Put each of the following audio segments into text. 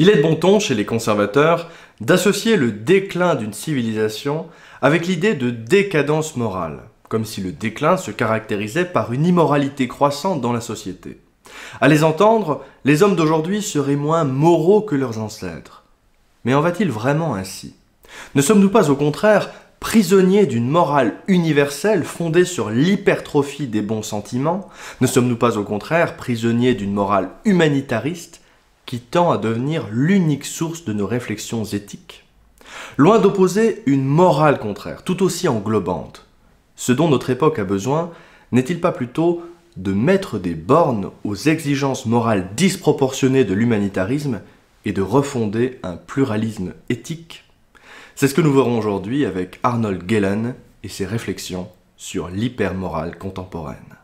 Il est de bon ton chez les conservateurs d'associer le déclin d'une civilisation avec l'idée de décadence morale, comme si le déclin se caractérisait par une immoralité croissante dans la société. À les entendre, les hommes d'aujourd'hui seraient moins moraux que leurs ancêtres. Mais en va-t-il vraiment ainsi Ne sommes-nous pas au contraire prisonniers d'une morale universelle fondée sur l'hypertrophie des bons sentiments Ne sommes-nous pas au contraire prisonniers d'une morale humanitariste qui tend à devenir l'unique source de nos réflexions éthiques. Loin d'opposer une morale contraire, tout aussi englobante, ce dont notre époque a besoin n'est-il pas plutôt de mettre des bornes aux exigences morales disproportionnées de l'humanitarisme et de refonder un pluralisme éthique C'est ce que nous verrons aujourd'hui avec Arnold Gellan et ses réflexions sur l'hypermorale contemporaine.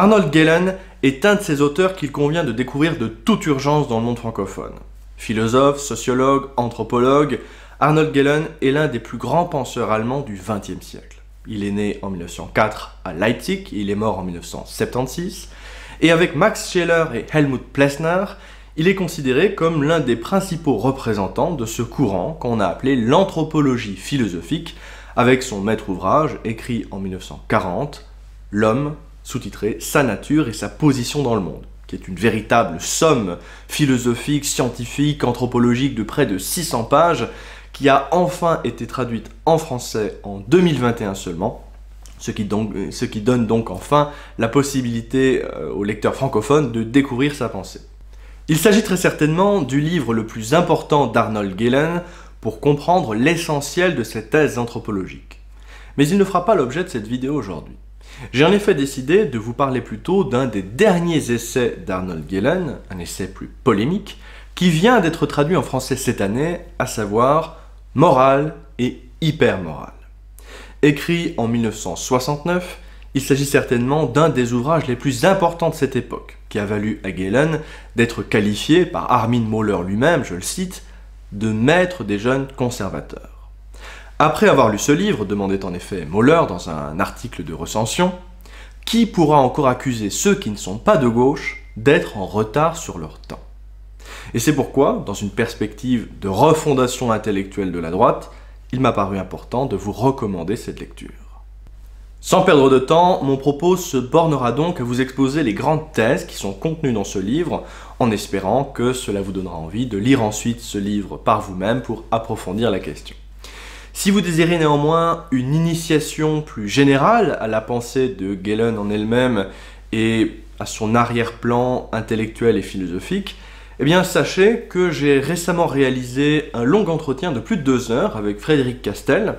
Arnold Gehlen est un de ces auteurs qu'il convient de découvrir de toute urgence dans le monde francophone. Philosophe, sociologue, anthropologue, Arnold Gehlen est l'un des plus grands penseurs allemands du XXe siècle. Il est né en 1904 à Leipzig, il est mort en 1976, et avec Max Scheler et Helmut Plessner, il est considéré comme l'un des principaux représentants de ce courant qu'on a appelé l'anthropologie philosophique, avec son maître ouvrage écrit en 1940, L'homme sous-titré Sa nature et sa position dans le monde qui est une véritable somme philosophique, scientifique, anthropologique de près de 600 pages, qui a enfin été traduite en français en 2021 seulement, ce qui, donc, euh, ce qui donne donc enfin la possibilité euh, aux lecteurs francophones de découvrir sa pensée. Il s'agit très certainement du livre le plus important d'Arnold Gehlen pour comprendre l'essentiel de cette thèse anthropologique, Mais il ne fera pas l'objet de cette vidéo aujourd'hui. J'ai en effet décidé de vous parler plutôt d'un des derniers essais d'Arnold Gehlen, un essai plus polémique, qui vient d'être traduit en français cette année, à savoir Moral et Hypermoral ». Écrit en 1969, il s'agit certainement d'un des ouvrages les plus importants de cette époque, qui a valu à Gehlen d'être qualifié par Armin Moller lui-même, je le cite, de maître des jeunes conservateurs. Après avoir lu ce livre, demandait en effet Moller dans un article de recension, qui pourra encore accuser ceux qui ne sont pas de gauche d'être en retard sur leur temps Et c'est pourquoi, dans une perspective de refondation intellectuelle de la droite, il m'a paru important de vous recommander cette lecture. Sans perdre de temps, mon propos se bornera donc à vous exposer les grandes thèses qui sont contenues dans ce livre, en espérant que cela vous donnera envie de lire ensuite ce livre par vous-même pour approfondir la question. Si vous désirez néanmoins une initiation plus générale à la pensée de Galen en elle-même et à son arrière-plan intellectuel et philosophique, eh bien sachez que j'ai récemment réalisé un long entretien de plus de deux heures avec Frédéric Castel,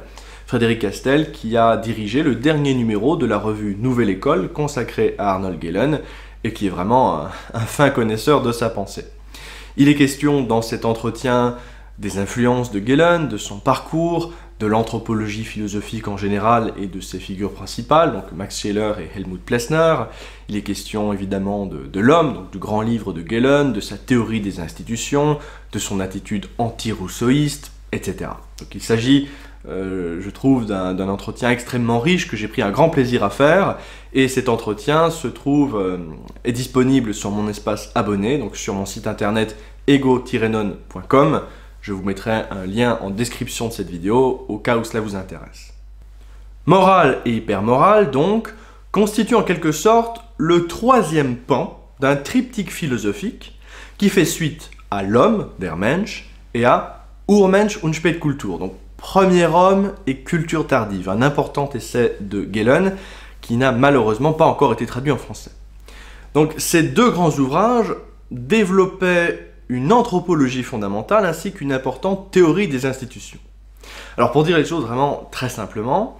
Frédéric Castel qui a dirigé le dernier numéro de la revue Nouvelle École consacrée à Arnold Galen et qui est vraiment un, un fin connaisseur de sa pensée. Il est question dans cet entretien des influences de Galen, de son parcours, de l'anthropologie philosophique en général et de ses figures principales, donc Max Scheler et Helmut Plessner. Il est question évidemment de, l'homme, donc du grand livre de Gellon, de sa théorie des institutions, de son attitude anti-rousseauiste, etc. Donc il s'agit euh, je trouve, d'un entretien extrêmement riche que j'ai pris un grand plaisir à faire. Et cet entretien se trouve, euh, est disponible sur mon espace abonné, donc sur mon site internet ego-non.com. Je vous mettrai un lien en description de cette vidéo au cas où cela vous intéresse. Morale et hypermorale, donc, constituent en quelque sorte le troisième pan d'un triptyque philosophique qui fait suite à l'homme, der Mensch, et à Urmensch und Spätkultur, donc premier homme et culture tardive, un important essai de Gehlen qui n'a malheureusement pas encore été traduit en français. Donc ces deux grands ouvrages développaient une anthropologie fondamentale ainsi qu'une importante théorie des institutions. Alors pour dire les choses vraiment très simplement,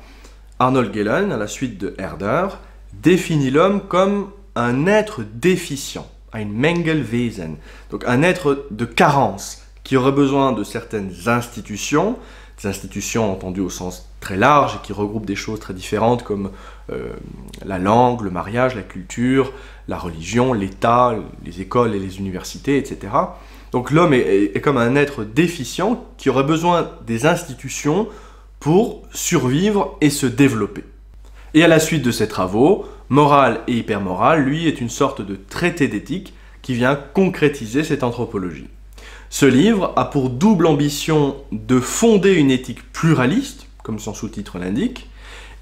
Arnold Gehlen, à la suite de Herder, définit l'homme comme un être déficient, un Mängelwesen, donc un être de carence qui aurait besoin de certaines institutions, des institutions entendues au sens très large et qui regroupent des choses très différentes comme euh, la langue, le mariage, la culture, la religion, l'État, les écoles et les universités, etc. Donc l'homme est, comme un être déficient qui aurait besoin des institutions pour survivre et se développer. Et à la suite de ces travaux, Moral et Hypermoral, lui, est une sorte de traité d'éthique qui vient concrétiser cette anthropologie. Ce livre a pour double ambition de fonder une éthique pluraliste, comme son sous-titre l'indique,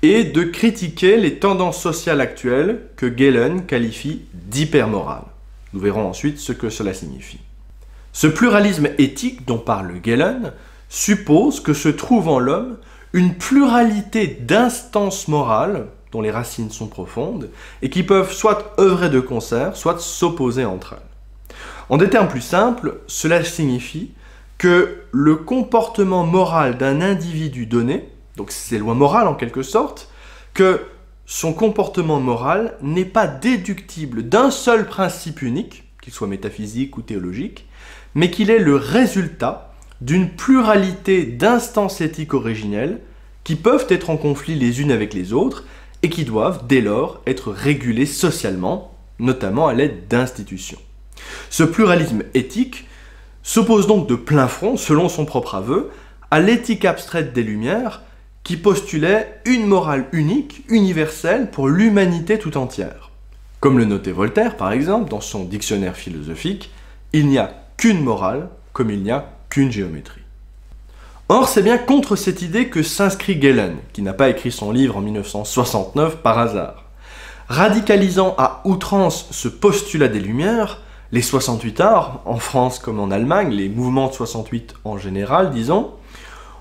et de critiquer les tendances sociales actuelles que Galen qualifie d'hypermorales. Nous verrons ensuite ce que cela signifie. Ce pluralisme éthique dont parle Galen suppose que se trouve en l'homme une pluralité d'instances morales dont les racines sont profondes et qui peuvent soit œuvrer de concert, soit s'opposer entre elles. En des termes plus simples, cela signifie que le comportement moral d'un individu donné donc ses lois morales en quelque sorte, que son comportement moral n'est pas déductible d'un seul principe unique, qu'il soit métaphysique ou théologique, mais qu'il est le résultat d'une pluralité d'instances éthiques originelles qui peuvent être en conflit les unes avec les autres et qui doivent dès lors être régulées socialement, notamment à l'aide d'institutions. Ce pluralisme éthique s'oppose donc de plein front, selon son propre aveu, à l'éthique abstraite des Lumières, qui postulait une morale unique, universelle pour l'humanité tout entière. Comme le notait Voltaire, par exemple, dans son dictionnaire philosophique, il n'y a qu'une morale comme il n'y a qu'une géométrie. Or, c'est bien contre cette idée que s'inscrit Galen, qui n'a pas écrit son livre en 1969 par hasard. Radicalisant à outrance ce postulat des Lumières, les 68 arts, en France comme en Allemagne, les mouvements de 68 en général, disons,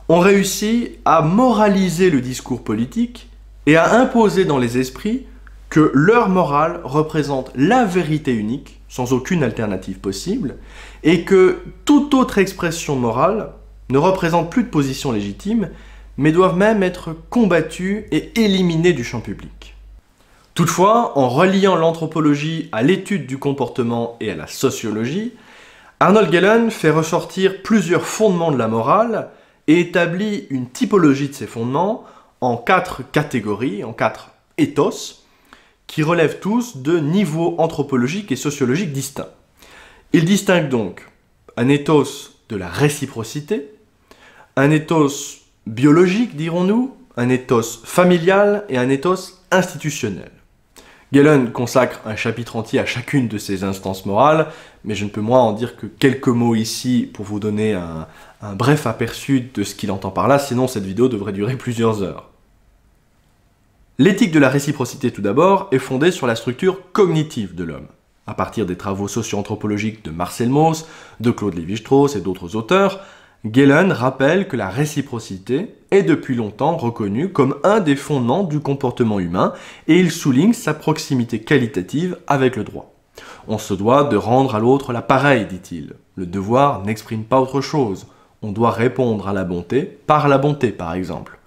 ont réussi à moraliser le discours politique et à imposer dans les esprits que leur morale représente la vérité unique, sans aucune alternative possible, et que toute autre expression morale ne représente plus de position légitime, mais doivent même être combattues et éliminées du champ public. Toutefois, en reliant l'anthropologie à l'étude du comportement et à la sociologie, Arnold Galen fait ressortir plusieurs fondements de la morale et établit une typologie de ses fondements en quatre catégories, en quatre ethos, qui relèvent tous de niveaux anthropologiques et sociologiques distincts. Il distingue donc un ethos de la réciprocité, un ethos biologique, dirons-nous, un ethos familial et un ethos institutionnel. Galen consacre un chapitre entier à chacune de ces instances morales, mais je ne peux moins en dire que quelques mots ici pour vous donner un, bref aperçu de ce qu'il entend par là, sinon cette vidéo devrait durer plusieurs heures. L'éthique de la réciprocité tout d'abord est fondée sur la structure cognitive de l'homme. À partir des travaux socio-anthropologiques de Marcel Mauss, de Claude Lévi-Strauss et d'autres auteurs, Galen rappelle que la réciprocité est depuis longtemps reconnue comme un des fondements du comportement humain et il souligne sa proximité qualitative avec le droit. On se doit de rendre à l'autre la pareille, dit-il. Le devoir n'exprime pas autre chose. On doit répondre à la bonté par la bonté, par exemple.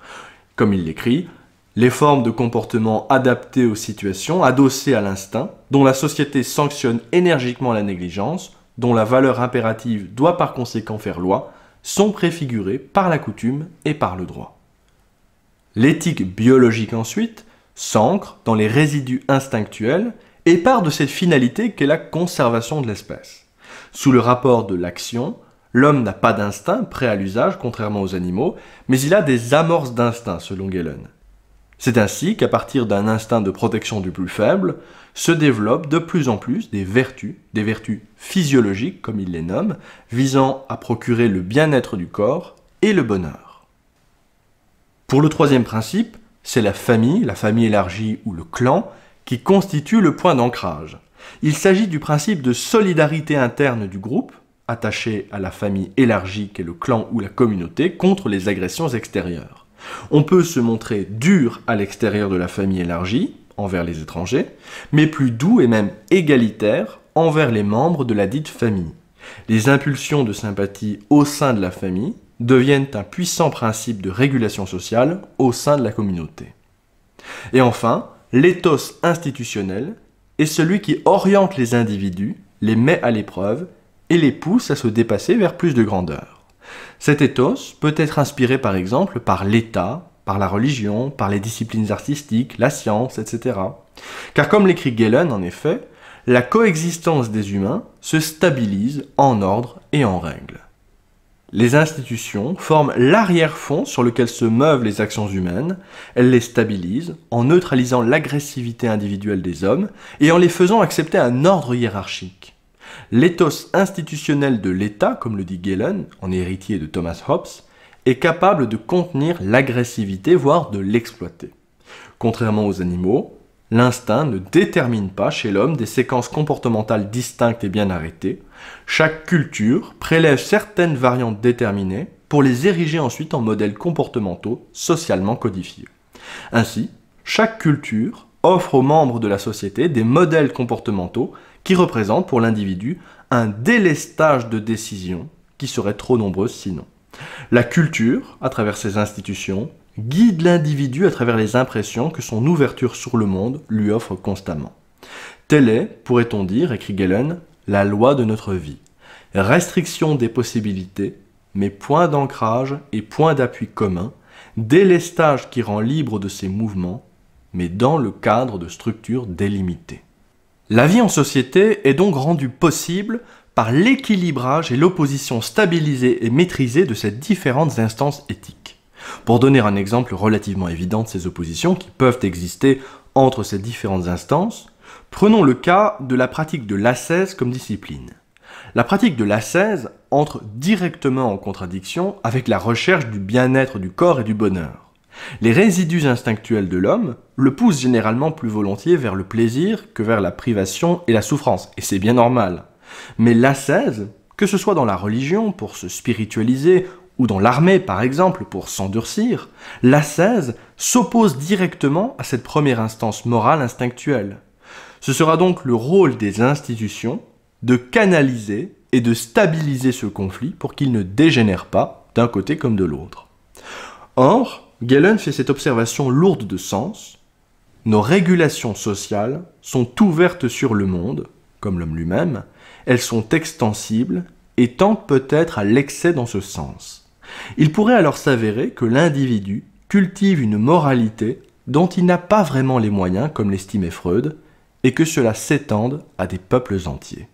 Comme il l'écrit, les formes de comportement adaptées aux situations, adossées à l'instinct, dont la société sanctionne énergiquement la négligence, dont la valeur impérative doit par conséquent faire loi, sont préfigurés par la coutume et par le droit. L'éthique biologique ensuite s'ancre dans les résidus instinctuels et part de cette finalité qu'est la conservation de l'espèce. Sous le rapport de l'action, l'homme n'a pas d'instinct prêt à l'usage contrairement aux animaux, mais il a des amorces d'instinct selon Galen. C'est ainsi qu'à partir d'un instinct de protection du plus faible, se développent de plus en plus des vertus, des vertus physiologiques comme il les nomme, visant à procurer le bien-être du corps et le bonheur. Pour le troisième principe, c'est la famille, la famille élargie ou le clan, qui constitue le point d'ancrage. Il s'agit du principe de solidarité interne du groupe, attaché à la famille élargie qu'est le clan ou la communauté, contre les agressions extérieures. On peut se montrer dur à l'extérieur de la famille élargie, envers les étrangers, mais plus doux et même égalitaire envers les membres de la dite famille. Les impulsions de sympathie au sein de la famille deviennent un puissant principe de régulation sociale au sein de la communauté. Et enfin, l'éthos institutionnel est celui qui oriente les individus, les met à l'épreuve et les pousse à se dépasser vers plus de grandeur. Cet ethos peut être inspiré par exemple par l'État, par la religion, par les disciplines artistiques, la science, etc. Car comme l'écrit Galen en effet, la coexistence des humains se stabilise en ordre et en règle. Les institutions forment l'arrière-fond sur lequel se meuvent les actions humaines, elles les stabilisent en neutralisant l'agressivité individuelle des hommes et en les faisant accepter un ordre hiérarchique l'éthos institutionnel de l'État, comme le dit Galen, en héritier de Thomas Hobbes, est capable de contenir l'agressivité, voire de l'exploiter. Contrairement aux animaux, l'instinct ne détermine pas chez l'homme des séquences comportementales distinctes et bien arrêtées. Chaque culture prélève certaines variantes déterminées pour les ériger ensuite en modèles comportementaux socialement codifiés. Ainsi, chaque culture offre aux membres de la société des modèles comportementaux qui représente pour l'individu un délestage de décisions qui seraient trop nombreuses sinon. La culture, à travers ses institutions, guide l'individu à travers les impressions que son ouverture sur le monde lui offre constamment. Telle est, pourrait-on dire, écrit Galen, la loi de notre vie. Restriction des possibilités, mais point d'ancrage et point d'appui commun, délestage qui rend libre de ses mouvements, mais dans le cadre de structures délimitées. La vie en société est donc rendue possible par l'équilibrage et l'opposition stabilisée et maîtrisée de ces différentes instances éthiques. Pour donner un exemple relativement évident de ces oppositions qui peuvent exister entre ces différentes instances, prenons le cas de la pratique de l'ascèse comme discipline. La pratique de l'ascèse entre directement en contradiction avec la recherche du bien-être du corps et du bonheur. Les résidus instinctuels de l'homme le poussent généralement plus volontiers vers le plaisir que vers la privation et la souffrance, et c'est bien normal. Mais l'ascèse, que ce soit dans la religion pour se spiritualiser ou dans l'armée par exemple pour s'endurcir, l'ascèse s'oppose directement à cette première instance morale instinctuelle. Ce sera donc le rôle des institutions de canaliser et de stabiliser ce conflit pour qu'il ne dégénère pas d'un côté comme de l'autre. Or, Galen fait cette observation lourde de sens. Nos régulations sociales sont ouvertes sur le monde, comme l'homme lui-même, elles sont extensibles et tendent peut-être à l'excès dans ce sens. Il pourrait alors s'avérer que l'individu cultive une moralité dont il n'a pas vraiment les moyens, comme l'estimait Freud, et que cela s'étende à des peuples entiers.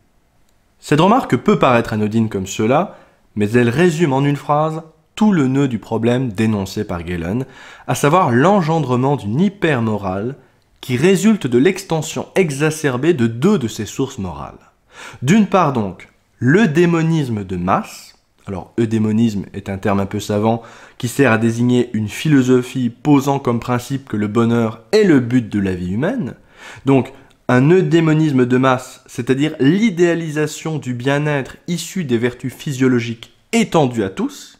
Cette remarque peut paraître anodine comme cela, mais elle résume en une phrase tout le nœud du problème dénoncé par Galen, à savoir l'engendrement d'une hypermorale qui résulte de l'extension exacerbée de deux de ses sources morales. D'une part donc, le démonisme de masse, alors eudémonisme est un terme un peu savant qui sert à désigner une philosophie posant comme principe que le bonheur est le but de la vie humaine, donc un eudémonisme de masse, c'est-à-dire l'idéalisation du bien-être issu des vertus physiologiques étendues à tous,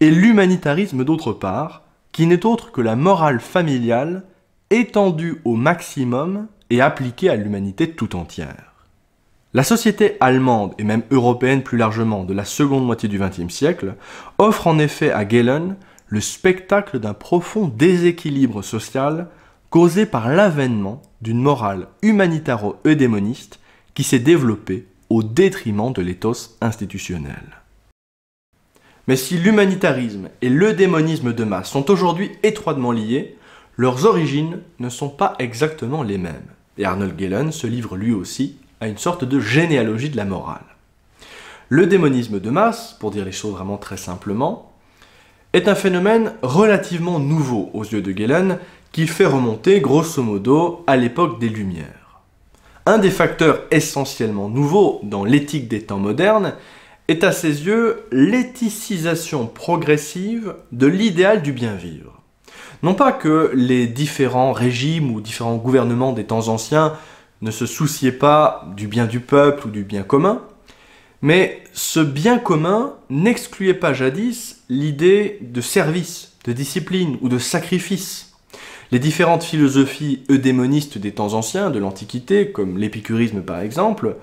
et l'humanitarisme d'autre part, qui n'est autre que la morale familiale étendue au maximum et appliquée à l'humanité tout entière. La société allemande et même européenne plus largement de la seconde moitié du XXe siècle offre en effet à Galen le spectacle d'un profond déséquilibre social causé par l'avènement d'une morale humanitaro-eudémoniste qui s'est développée au détriment de l'éthos institutionnel. Mais si l'humanitarisme et le démonisme de masse sont aujourd'hui étroitement liés, leurs origines ne sont pas exactement les mêmes. Et Arnold Gellon se livre lui aussi à une sorte de généalogie de la morale. Le démonisme de masse, pour dire les choses vraiment très simplement, est un phénomène relativement nouveau aux yeux de Galen qui fait remonter grosso modo à l'époque des Lumières. Un des facteurs essentiellement nouveaux dans l'éthique des temps modernes est à ses yeux l'éthicisation progressive de l'idéal du bien vivre. Non pas que les différents régimes ou différents gouvernements des temps anciens ne se souciaient pas du bien du peuple ou du bien commun, mais ce bien commun n'excluait pas jadis l'idée de service, de discipline ou de sacrifice. Les différentes philosophies eudémonistes des temps anciens, de l'Antiquité, comme l'épicurisme par exemple,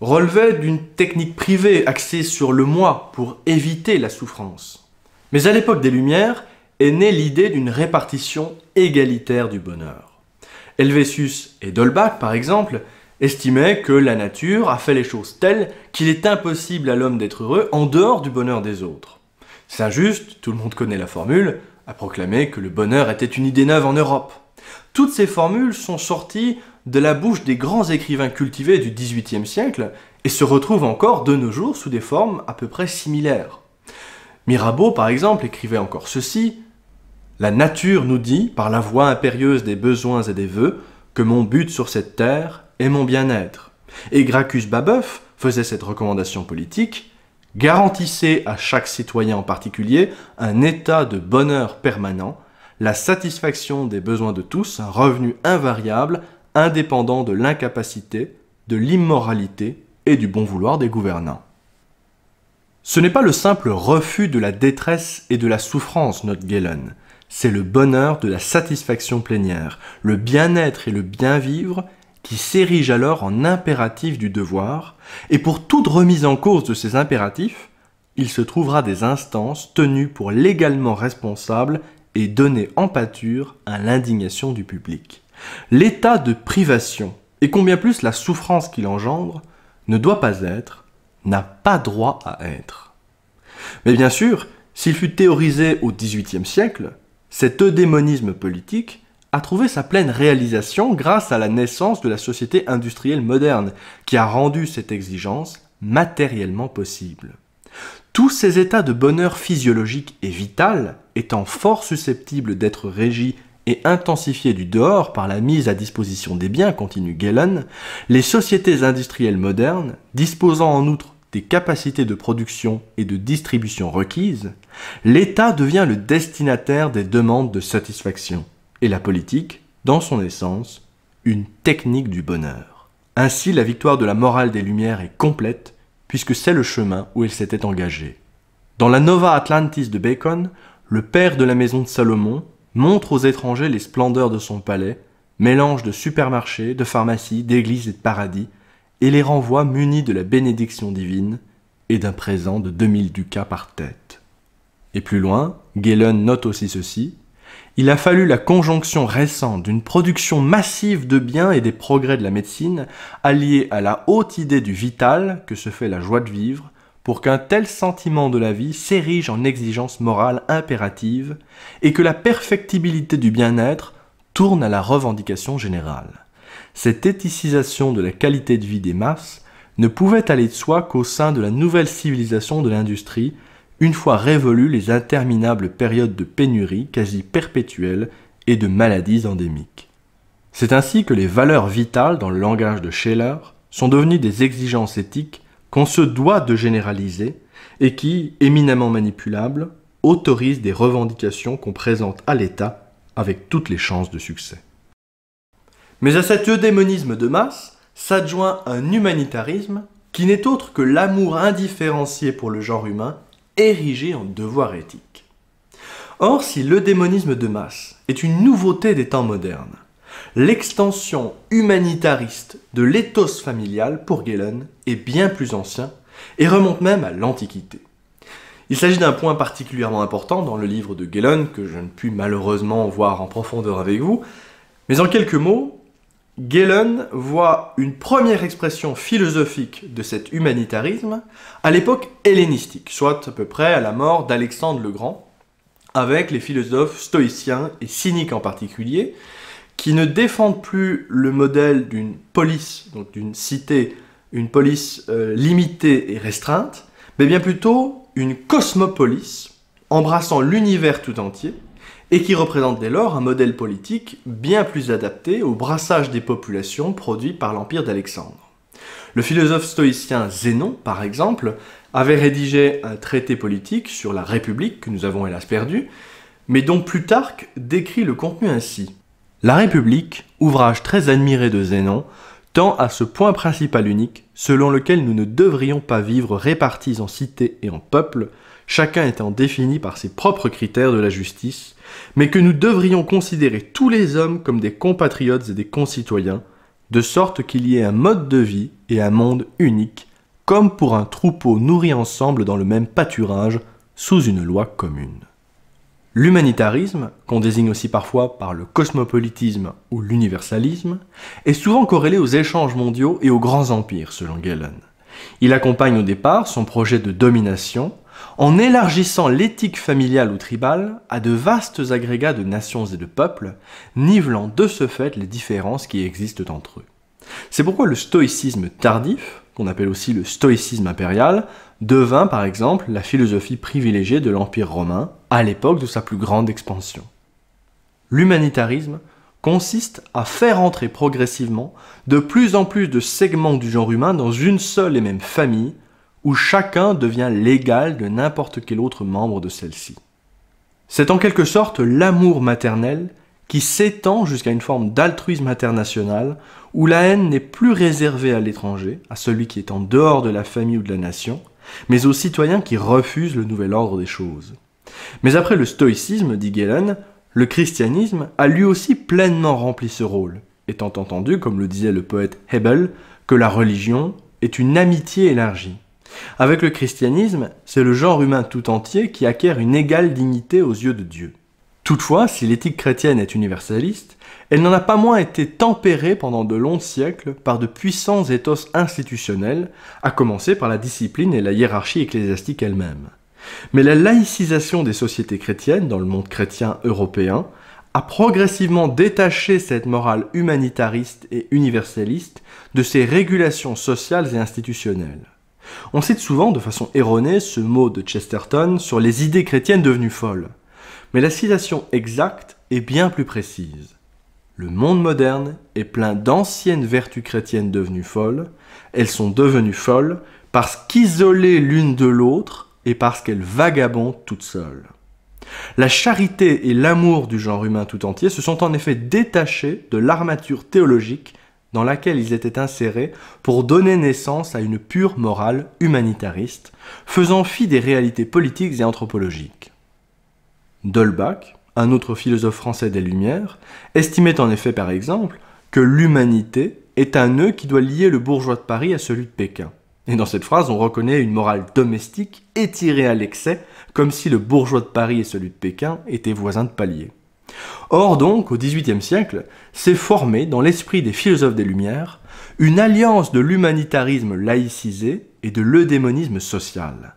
relevait d'une technique privée axée sur le moi pour éviter la souffrance. Mais à l'époque des Lumières est née l'idée d'une répartition égalitaire du bonheur. Helvétius et Dolbach, par exemple, estimaient que la nature a fait les choses telles qu'il est impossible à l'homme d'être heureux en dehors du bonheur des autres. Saint Just, tout le monde connaît la formule, a proclamé que le bonheur était une idée neuve en Europe. Toutes ces formules sont sorties de la bouche des grands écrivains cultivés du XVIIIe siècle et se retrouve encore de nos jours sous des formes à peu près similaires. Mirabeau, par exemple, écrivait encore ceci La nature nous dit, par la voix impérieuse des besoins et des vœux, que mon but sur cette terre est mon bien-être. Et Gracchus Babeuf faisait cette recommandation politique Garantissez à chaque citoyen en particulier un état de bonheur permanent, la satisfaction des besoins de tous, un revenu invariable, indépendant de l'incapacité, de l'immoralité et du bon vouloir des gouvernants. Ce n'est pas le simple refus de la détresse et de la souffrance, note Galen, c'est le bonheur de la satisfaction plénière, le bien-être et le bien-vivre qui s'érige alors en impératif du devoir, et pour toute remise en cause de ces impératifs, il se trouvera des instances tenues pour légalement responsables et données en pâture à l'indignation du public. L'état de privation, et combien plus la souffrance qu'il engendre, ne doit pas être, n'a pas droit à être. Mais bien sûr, s'il fut théorisé au XVIIIe siècle, cet eudémonisme politique a trouvé sa pleine réalisation grâce à la naissance de la société industrielle moderne, qui a rendu cette exigence matériellement possible. Tous ces états de bonheur physiologique et vital étant fort susceptibles d'être régis et intensifiée du dehors par la mise à disposition des biens, continue Galen, les sociétés industrielles modernes, disposant en outre des capacités de production et de distribution requises, l'État devient le destinataire des demandes de satisfaction, et la politique, dans son essence, une technique du bonheur. Ainsi, la victoire de la morale des Lumières est complète, puisque c'est le chemin où elle s'était engagée. Dans la Nova Atlantis de Bacon, le père de la maison de Salomon, montre aux étrangers les splendeurs de son palais, mélange de supermarchés, de pharmacies, d'églises et de paradis, et les renvoie munis de la bénédiction divine et d'un présent de 2000 ducats par tête. Et plus loin, Gellon note aussi ceci il a fallu la conjonction récente d'une production massive de biens et des progrès de la médecine, alliée à la haute idée du vital que se fait la joie de vivre, pour qu'un tel sentiment de la vie s'érige en exigence morale impérative et que la perfectibilité du bien-être tourne à la revendication générale. Cette éthicisation de la qualité de vie des masses ne pouvait aller de soi qu'au sein de la nouvelle civilisation de l'industrie, une fois révolues les interminables périodes de pénurie quasi perpétuelles et de maladies endémiques. C'est ainsi que les valeurs vitales dans le langage de Scheller sont devenues des exigences éthiques qu'on se doit de généraliser et qui, éminemment manipulable, autorise des revendications qu'on présente à l'État avec toutes les chances de succès. Mais à cet eudémonisme de masse s'adjoint un humanitarisme qui n'est autre que l'amour indifférencié pour le genre humain érigé en devoir éthique. Or, si l'eudémonisme de masse est une nouveauté des temps modernes, l'extension humanitariste de l'éthos familial pour Galen est bien plus ancien et remonte même à l'Antiquité. Il s'agit d'un point particulièrement important dans le livre de Galen que je ne puis malheureusement voir en profondeur avec vous, mais en quelques mots, Galen voit une première expression philosophique de cet humanitarisme à l'époque hellénistique, soit à peu près à la mort d'Alexandre le Grand, avec les philosophes stoïciens et cyniques en particulier, qui ne défendent plus le modèle d'une police, donc d'une cité, une police euh, limitée et restreinte, mais bien plutôt une cosmopolis, embrassant l'univers tout entier et qui représente dès lors un modèle politique bien plus adapté au brassage des populations produit par l'empire d'Alexandre. Le philosophe stoïcien Zénon, par exemple, avait rédigé un traité politique sur la République que nous avons hélas perdu, mais dont Plutarque décrit le contenu ainsi. La République, ouvrage très admiré de Zénon, tend à ce point principal unique selon lequel nous ne devrions pas vivre répartis en cités et en peuples, chacun étant défini par ses propres critères de la justice, mais que nous devrions considérer tous les hommes comme des compatriotes et des concitoyens, de sorte qu'il y ait un mode de vie et un monde unique, comme pour un troupeau nourri ensemble dans le même pâturage, sous une loi commune. L'humanitarisme, qu'on désigne aussi parfois par le cosmopolitisme ou l'universalisme, est souvent corrélé aux échanges mondiaux et aux grands empires, selon Galen. Il accompagne au départ son projet de domination en élargissant l'éthique familiale ou tribale à de vastes agrégats de nations et de peuples, nivelant de ce fait les différences qui existent entre eux. C'est pourquoi le stoïcisme tardif, qu'on appelle aussi le stoïcisme impérial, devint par exemple la philosophie privilégiée de l'Empire romain à l'époque de sa plus grande expansion. L'humanitarisme consiste à faire entrer progressivement de plus en plus de segments du genre humain dans une seule et même famille, où chacun devient l'égal de n'importe quel autre membre de celle-ci. C'est en quelque sorte l'amour maternel qui s'étend jusqu'à une forme d'altruisme international où la haine n'est plus réservée à l'étranger, à celui qui est en dehors de la famille ou de la nation, mais aux citoyens qui refusent le nouvel ordre des choses. Mais après le stoïcisme, dit Galen, le christianisme a lui aussi pleinement rempli ce rôle, étant entendu, comme le disait le poète Hebel, que la religion est une amitié élargie. Avec le christianisme, c'est le genre humain tout entier qui acquiert une égale dignité aux yeux de Dieu. Toutefois, si l'éthique chrétienne est universaliste, elle n'en a pas moins été tempérée pendant de longs siècles par de puissants éthos institutionnels, à commencer par la discipline et la hiérarchie ecclésiastique elle-même. Mais la laïcisation des sociétés chrétiennes dans le monde chrétien européen a progressivement détaché cette morale humanitariste et universaliste de ses régulations sociales et institutionnelles. On cite souvent de façon erronée ce mot de Chesterton sur les idées chrétiennes devenues folles. Mais la citation exacte est bien plus précise. Le monde moderne est plein d'anciennes vertus chrétiennes devenues folles. Elles sont devenues folles parce qu'isolées l'une de l'autre et parce qu'elles vagabondent toutes seules. La charité et l'amour du genre humain tout entier se sont en effet détachés de l'armature théologique dans laquelle ils étaient insérés pour donner naissance à une pure morale humanitariste, faisant fi des réalités politiques et anthropologiques. Dolbach, un autre philosophe français des Lumières, estimait en effet par exemple que l'humanité est un nœud qui doit lier le bourgeois de Paris à celui de Pékin. Et dans cette phrase, on reconnaît une morale domestique étirée à l'excès, comme si le bourgeois de Paris et celui de Pékin étaient voisins de palier. Or donc, au XVIIIe siècle, s'est formée dans l'esprit des philosophes des Lumières une alliance de l'humanitarisme laïcisé et de l'eudémonisme social.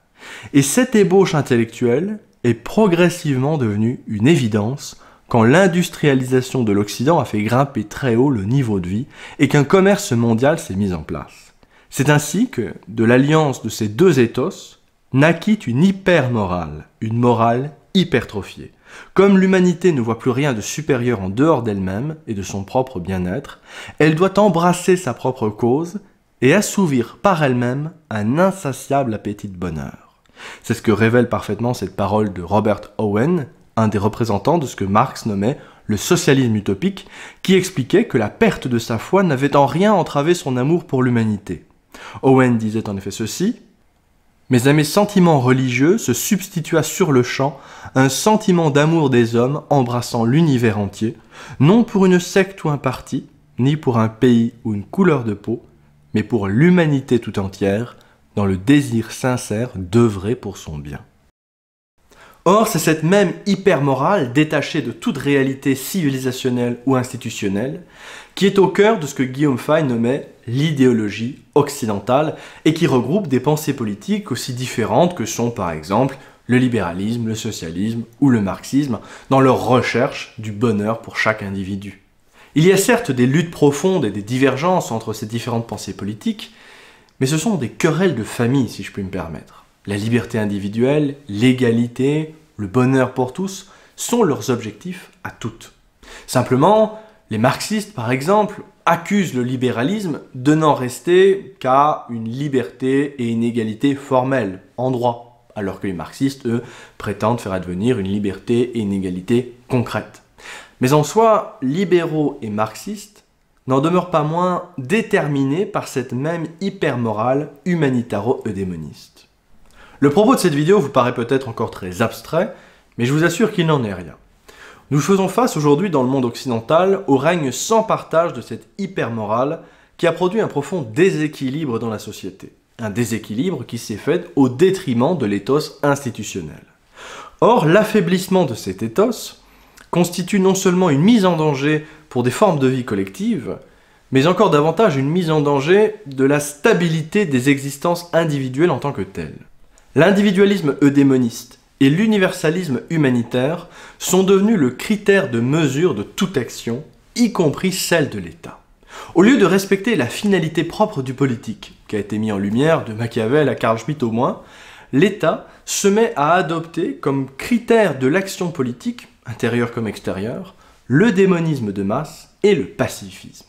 Et cette ébauche intellectuelle est progressivement devenue une évidence quand l'industrialisation de l'Occident a fait grimper très haut le niveau de vie et qu'un commerce mondial s'est mis en place. C'est ainsi que, de l'alliance de ces deux ethos, naquit une hyper-morale, une morale hypertrophiée. Comme l'humanité ne voit plus rien de supérieur en dehors d'elle-même et de son propre bien-être, elle doit embrasser sa propre cause et assouvir par elle-même un insatiable appétit de bonheur. C'est ce que révèle parfaitement cette parole de Robert Owen, un des représentants de ce que Marx nommait le socialisme utopique, qui expliquait que la perte de sa foi n'avait en rien entravé son amour pour l'humanité. Owen disait en effet ceci mais à mes sentiments religieux se substitua sur le champ un sentiment d'amour des hommes embrassant l'univers entier, non pour une secte ou un parti, ni pour un pays ou une couleur de peau, mais pour l'humanité tout entière, dans le désir sincère d'œuvrer pour son bien. Or, c'est cette même hypermorale, détachée de toute réalité civilisationnelle ou institutionnelle, qui est au cœur de ce que Guillaume Fay nommait l'idéologie occidentale et qui regroupe des pensées politiques aussi différentes que sont par exemple le libéralisme, le socialisme ou le marxisme dans leur recherche du bonheur pour chaque individu. Il y a certes des luttes profondes et des divergences entre ces différentes pensées politiques, mais ce sont des querelles de famille, si je puis me permettre. La liberté individuelle, l'égalité, le bonheur pour tous sont leurs objectifs à toutes. Simplement, les marxistes, par exemple, accusent le libéralisme de n'en rester qu'à une liberté et une égalité formelle, en droit, alors que les marxistes, eux, prétendent faire advenir une liberté et une égalité concrète. Mais en soi, libéraux et marxistes n'en demeure pas moins déterminé par cette même hypermorale humanitaro-eudémoniste. Le propos de cette vidéo vous paraît peut-être encore très abstrait, mais je vous assure qu'il n'en est rien. Nous faisons face aujourd'hui dans le monde occidental au règne sans partage de cette hypermorale qui a produit un profond déséquilibre dans la société. Un déséquilibre qui s'est fait au détriment de l'éthos institutionnel. Or, l'affaiblissement de cet éthos constitue non seulement une mise en danger pour des formes de vie collective, mais encore davantage une mise en danger de la stabilité des existences individuelles en tant que telles. L'individualisme eudémoniste et l'universalisme humanitaire sont devenus le critère de mesure de toute action, y compris celle de l'État. Au lieu de respecter la finalité propre du politique, qui a été mis en lumière de Machiavel à Carl Schmitt au moins, l'État se met à adopter comme critère de l'action politique, intérieure comme extérieure, le démonisme de masse et le pacifisme.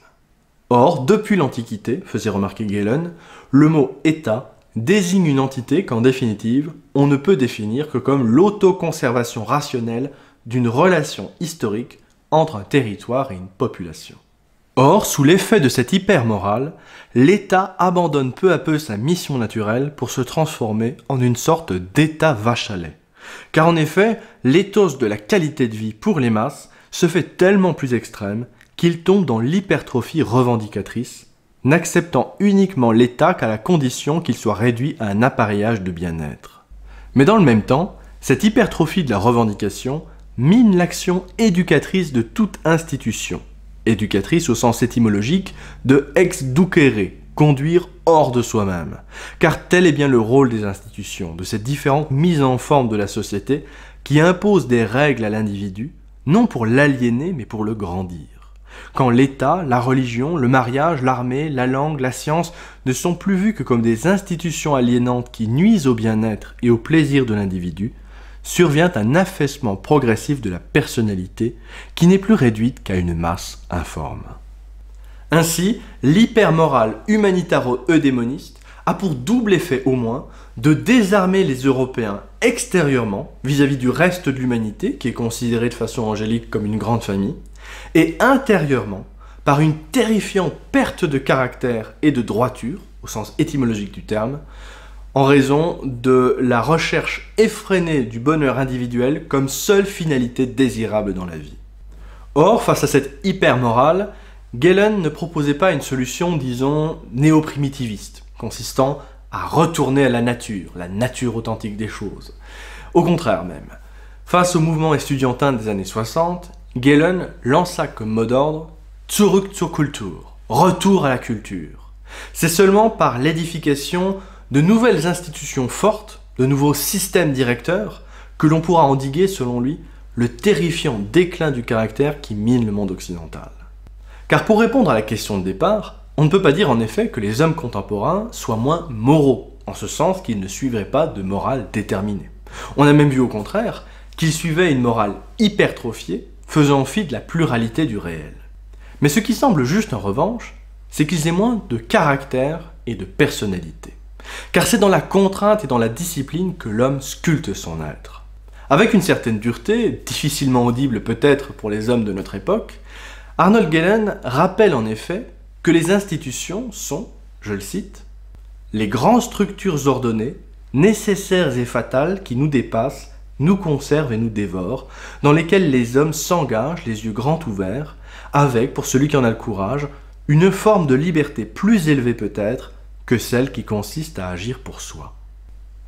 Or, depuis l'Antiquité, faisait remarquer Galen, le mot État désigne une entité qu'en définitive, on ne peut définir que comme l'autoconservation rationnelle d'une relation historique entre un territoire et une population. Or, sous l'effet de cette hyper-morale, l'État abandonne peu à peu sa mission naturelle pour se transformer en une sorte d'État vachalet. Car en effet, l'éthos de la qualité de vie pour les masses se fait tellement plus extrême qu'il tombe dans l'hypertrophie revendicatrice, n'acceptant uniquement l'État qu'à la condition qu'il soit réduit à un appareillage de bien-être. Mais dans le même temps, cette hypertrophie de la revendication mine l'action éducatrice de toute institution, éducatrice au sens étymologique de ex ducere, conduire hors de soi-même, car tel est bien le rôle des institutions, de cette différente mise en forme de la société qui impose des règles à l'individu non pour l'aliéner, mais pour le grandir. Quand l'État, la religion, le mariage, l'armée, la langue, la science ne sont plus vus que comme des institutions aliénantes qui nuisent au bien-être et au plaisir de l'individu, survient un affaissement progressif de la personnalité qui n'est plus réduite qu'à une masse informe. Ainsi, l'hypermorale humanitaro-eudémoniste a pour double effet au moins de désarmer les Européens extérieurement vis-à-vis du reste de l'humanité, qui est considérée de façon angélique comme une grande famille, et intérieurement par une terrifiante perte de caractère et de droiture, au sens étymologique du terme, en raison de la recherche effrénée du bonheur individuel comme seule finalité désirable dans la vie. Or, face à cette hyper-morale, Galen ne proposait pas une solution, disons, néo-primitiviste, consistant à retourner à la nature, la nature authentique des choses. Au contraire même, face au mouvement estudiantin des années 60, Galen lança comme mot d'ordre Zurück zur Kultur, retour à la culture. C'est seulement par l'édification de nouvelles institutions fortes, de nouveaux systèmes directeurs, que l'on pourra endiguer, selon lui, le terrifiant déclin du caractère qui mine le monde occidental. Car pour répondre à la question de départ, on ne peut pas dire en effet que les hommes contemporains soient moins moraux, en ce sens qu'ils ne suivraient pas de morale déterminée. On a même vu au contraire qu'ils suivaient une morale hypertrophiée, faisant fi de la pluralité du réel. Mais ce qui semble juste en revanche, c'est qu'ils aient moins de caractère et de personnalité. Car c'est dans la contrainte et dans la discipline que l'homme sculpte son être. Avec une certaine dureté, difficilement audible peut-être pour les hommes de notre époque, Arnold Gehlen rappelle en effet que les institutions sont, je le cite, les grandes structures ordonnées, nécessaires et fatales qui nous dépassent, nous conservent et nous dévorent, dans lesquelles les hommes s'engagent les yeux grands ouverts, avec, pour celui qui en a le courage, une forme de liberté plus élevée peut-être que celle qui consiste à agir pour soi.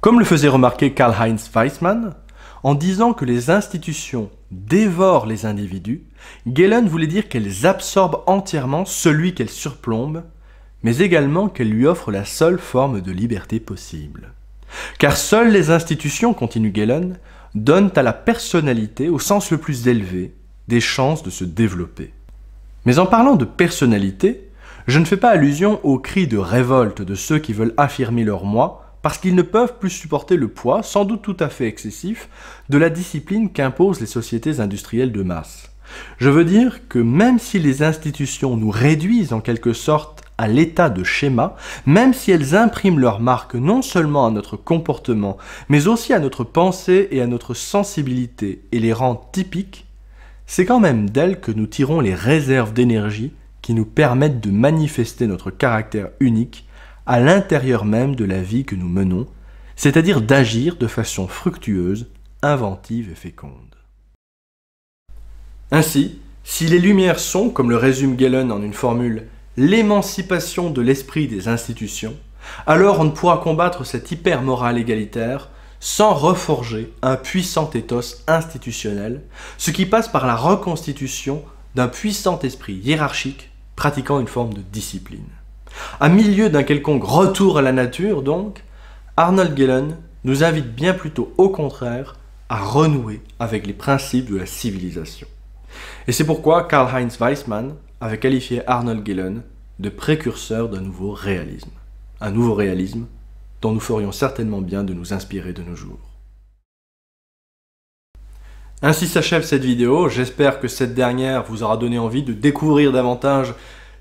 Comme le faisait remarquer Karl-Heinz Weissmann, en disant que les institutions dévore les individus, Galen voulait dire qu'elles absorbent entièrement celui qu'elles surplombent, mais également qu'elles lui offrent la seule forme de liberté possible. Car seules les institutions, continue Galen, donnent à la personnalité, au sens le plus élevé, des chances de se développer. Mais en parlant de personnalité, je ne fais pas allusion aux cris de révolte de ceux qui veulent affirmer leur moi parce qu'ils ne peuvent plus supporter le poids, sans doute tout à fait excessif, de la discipline qu'imposent les sociétés industrielles de masse. Je veux dire que même si les institutions nous réduisent en quelque sorte à l'état de schéma, même si elles impriment leur marque non seulement à notre comportement, mais aussi à notre pensée et à notre sensibilité et les rendent typiques, c'est quand même d'elles que nous tirons les réserves d'énergie qui nous permettent de manifester notre caractère unique à l'intérieur même de la vie que nous menons, c'est-à-dire d'agir de façon fructueuse, inventive et féconde. Ainsi, si les Lumières sont, comme le résume Galen en une formule, l'émancipation de l'esprit des institutions, alors on ne pourra combattre cette hyper-morale égalitaire sans reforger un puissant ethos institutionnel, ce qui passe par la reconstitution d'un puissant esprit hiérarchique pratiquant une forme de discipline. À milieu d'un quelconque retour à la nature, donc, Arnold Gellon nous invite bien plutôt au contraire à renouer avec les principes de la civilisation. Et c'est pourquoi Karl-Heinz Weissmann avait qualifié Arnold Gellon de précurseur d'un nouveau réalisme. Un nouveau réalisme dont nous ferions certainement bien de nous inspirer de nos jours. Ainsi s'achève cette vidéo, j'espère que cette dernière vous aura donné envie de découvrir davantage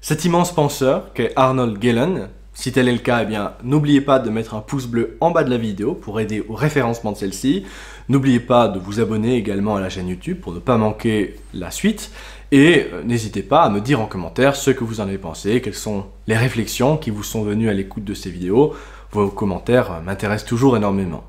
cet immense penseur qu'est Arnold Gellon, si tel est le cas, eh bien n'oubliez pas de mettre un pouce bleu en bas de la vidéo pour aider au référencement de celle-ci. N'oubliez pas de vous abonner également à la chaîne YouTube pour ne pas manquer la suite. Et euh, n'hésitez pas à me dire en commentaire ce que vous en avez pensé, quelles sont les réflexions qui vous sont venues à l'écoute de ces vidéos. Vos commentaires euh, m'intéressent toujours énormément.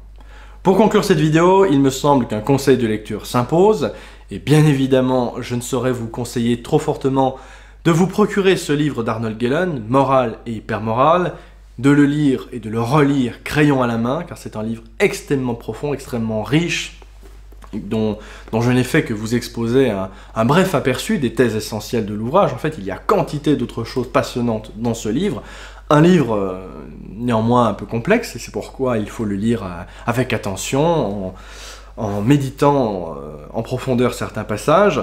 Pour conclure cette vidéo, il me semble qu'un conseil de lecture s'impose. Et bien évidemment, je ne saurais vous conseiller trop fortement de vous procurer ce livre d'Arnold Gellon, Moral et Hypermoral, de le lire et de le relire crayon à la main, car c'est un livre extrêmement profond, extrêmement riche, dont, je n'ai fait que vous exposer un, bref aperçu des thèses essentielles de l'ouvrage. En fait, il y a quantité d'autres choses passionnantes dans ce livre. Un livre euh, néanmoins un peu complexe, et c'est pourquoi il faut le lire euh, avec attention, en, méditant euh, en profondeur certains passages.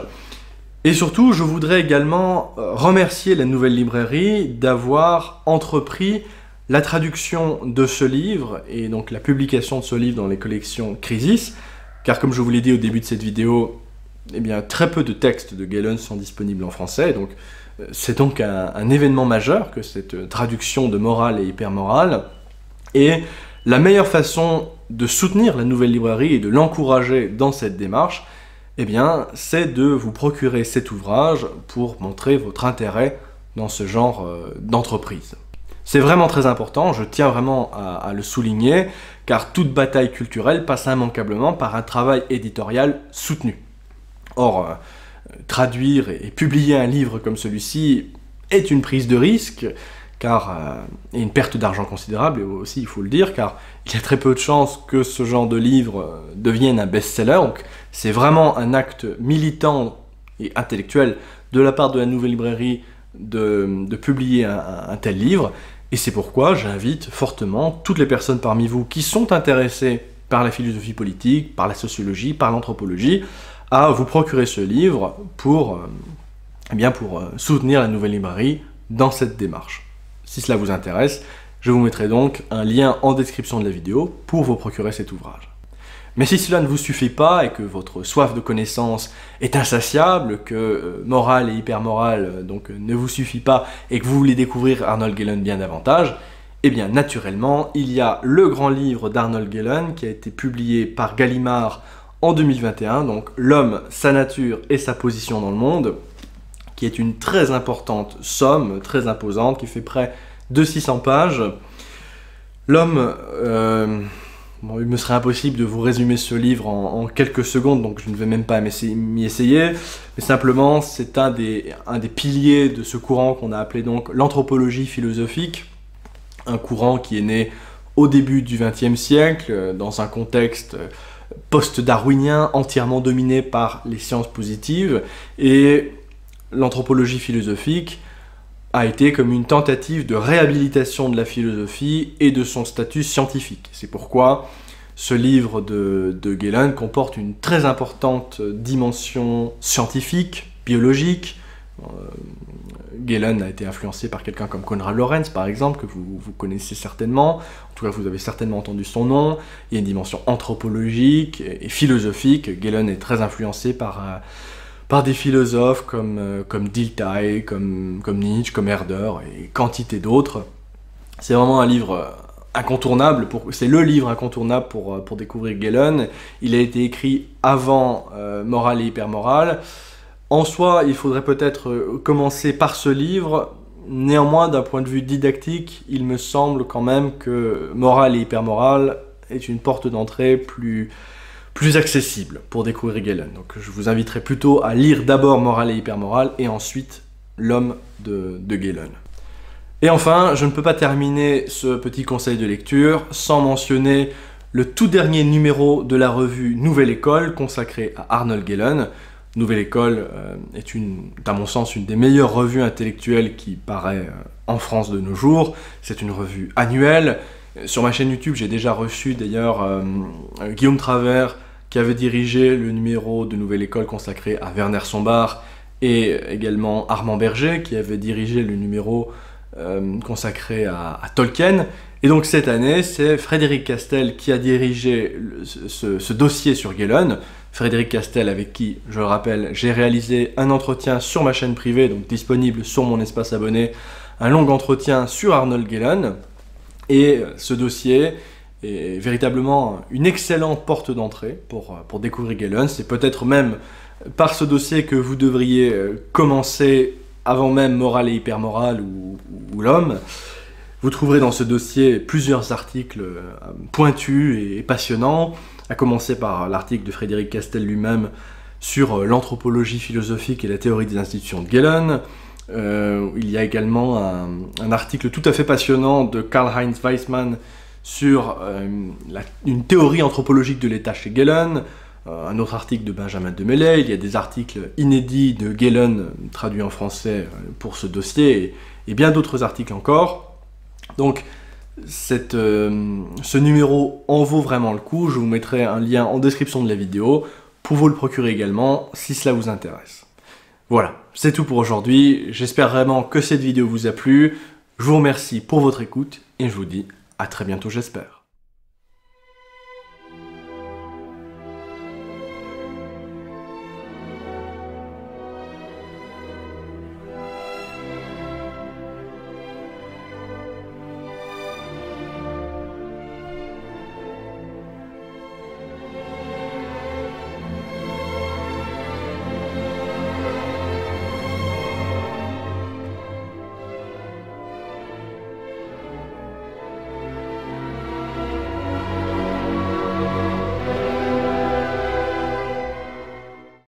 Et surtout, je voudrais également euh, remercier la Nouvelle Librairie d'avoir entrepris la traduction de ce livre et donc la publication de ce livre dans les collections Crisis, car comme je vous l'ai dit au début de cette vidéo, eh bien, très peu de textes de Galen sont disponibles en français, donc euh, c'est donc un, un, événement majeur que cette traduction de morale et hypermorale. Et la meilleure façon de soutenir la nouvelle librairie et de l'encourager dans cette démarche, eh bien, c'est de vous procurer cet ouvrage pour montrer votre intérêt dans ce genre euh, d'entreprise. C'est vraiment très important, je tiens vraiment à, le souligner, car toute bataille culturelle passe immanquablement par un travail éditorial soutenu. Or, euh, traduire et, publier un livre comme celui-ci est une prise de risque, car euh, et une perte d'argent considérable aussi, il faut le dire, car il y a très peu de chances que ce genre de livre devienne un best-seller. C'est vraiment un acte militant et intellectuel de la part de la Nouvelle Librairie de, publier un, tel livre. Et c'est pourquoi j'invite fortement toutes les personnes parmi vous qui sont intéressées par la philosophie politique, par la sociologie, par l'anthropologie, à vous procurer ce livre pour, euh, eh bien pour euh, soutenir la Nouvelle Librairie dans cette démarche. Si cela vous intéresse, je vous mettrai donc un lien en description de la vidéo pour vous procurer cet ouvrage. Mais si cela ne vous suffit pas et que votre soif de connaissance est insatiable, que euh, morale et hypermorale euh, donc, euh, ne vous suffit pas et que vous voulez découvrir Arnold Gellon bien davantage, eh bien naturellement, il y a le grand livre d'Arnold Gellon qui a été publié par Gallimard en 2021, donc L'homme, sa nature et sa position dans le monde, qui est une très importante somme, très imposante, qui fait près de 600 pages. L'homme il me serait impossible de vous résumer ce livre en, quelques secondes, donc je ne vais même pas m'y essayer. Mais simplement, c'est un des, un des piliers de ce courant qu'on a appelé donc l'anthropologie philosophique, un courant qui est né au début du XXe siècle, euh, dans un contexte euh, post-darwinien entièrement dominé par les sciences positives, et l'anthropologie philosophique a été comme une tentative de réhabilitation de la philosophie et de son statut scientifique. C'est pourquoi ce livre de, de Galen comporte une très importante dimension scientifique, biologique. Euh, Galen a été influencé par quelqu'un comme Conrad Lorenz, par exemple, que vous, vous, connaissez certainement. En tout cas, vous avez certainement entendu son nom. Il y a une dimension anthropologique et philosophique. Galen est très influencé par... Euh, par des philosophes comme, euh, comme comme, comme Nietzsche, comme Herder et quantité d'autres. C'est vraiment un livre euh, incontournable, c'est le livre incontournable pour, euh, pour découvrir Galen. Il a été écrit avant euh, Morale et Hypermorale. En soi, il faudrait peut-être commencer par ce livre. Néanmoins, d'un point de vue didactique, il me semble quand même que Morale et Hypermorale est une porte d'entrée plus, plus accessible pour découvrir Galen. Donc je vous inviterai plutôt à lire d'abord Morale et Hypermorale et ensuite L'homme de, de Galen. Et enfin, je ne peux pas terminer ce petit conseil de lecture sans mentionner le tout dernier numéro de la revue Nouvelle École consacrée à Arnold Galen. Nouvelle École euh, est, une, à mon sens, une des meilleures revues intellectuelles qui paraît euh, en France de nos jours. C'est une revue annuelle. Sur ma chaîne YouTube, j'ai déjà reçu d'ailleurs euh, Guillaume Travers, qui avait dirigé le numéro de Nouvelle École consacré à Werner Sombart et également Armand Berger qui avait dirigé le numéro euh, consacré à, Tolkien. Et donc cette année, c'est Frédéric Castel qui a dirigé ce, dossier sur Gellon. Frédéric Castel avec qui, je le rappelle, j'ai réalisé un entretien sur ma chaîne privée, donc disponible sur mon espace abonné, un long entretien sur Arnold Gellon. Et euh, ce dossier, est véritablement une excellente porte d'entrée pour, euh, pour découvrir Galen. C'est peut-être même par ce dossier que vous devriez euh, commencer avant même moral et Hypermoral ou, ou L'Homme. Vous trouverez dans ce dossier plusieurs articles euh, pointus et passionnants, à commencer par l'article de Frédéric Castel lui-même sur l'anthropologie philosophique et la théorie des institutions de Galen. il y a également un, un, article tout à fait passionnant de Karl-Heinz Weissmann sur euh, une théorie anthropologique de l'État chez Galen, euh, un autre article de Benjamin Demelay, il y a des articles inédits de Galen euh, traduits en français pour ce dossier, et, bien d'autres articles encore. Donc ce numéro en vaut vraiment le coup, je vous mettrai un lien en description de la vidéo pour vous le procurer également si cela vous intéresse. Voilà, c'est tout pour aujourd'hui, j'espère vraiment que cette vidéo vous a plu, je vous remercie pour votre écoute et je vous dis a très bientôt, j'espère.